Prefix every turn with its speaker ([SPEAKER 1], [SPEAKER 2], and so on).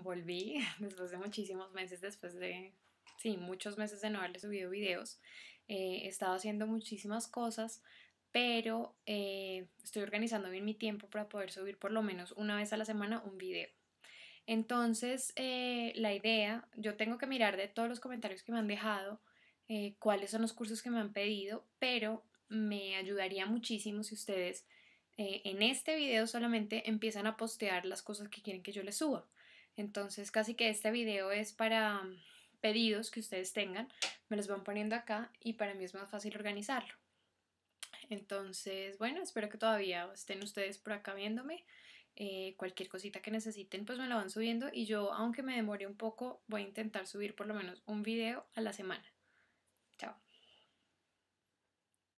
[SPEAKER 1] volví después de muchísimos meses, después de, sí, muchos meses de no haberle subido videos. he eh, estado haciendo muchísimas cosas, pero eh, estoy organizando bien mi tiempo para poder subir por lo menos una vez a la semana un video. Entonces, eh, la idea, yo tengo que mirar de todos los comentarios que me han dejado, cuáles son los cursos que me han pedido, pero me ayudaría muchísimo si ustedes en este video solamente empiezan a postear las cosas que quieren que yo les suba. Entonces casi que este video es para mm, pedidos que ustedes tengan, me los van poniendo acá y para mí es más fácil organizarlo. Entonces, bueno, espero que todavía estén ustedes por acá viéndome. Eh, cualquier cosita que necesiten, pues me la van subiendo y yo, aunque me demore un poco, voy a intentar subir por lo menos un video a la semana. Chao.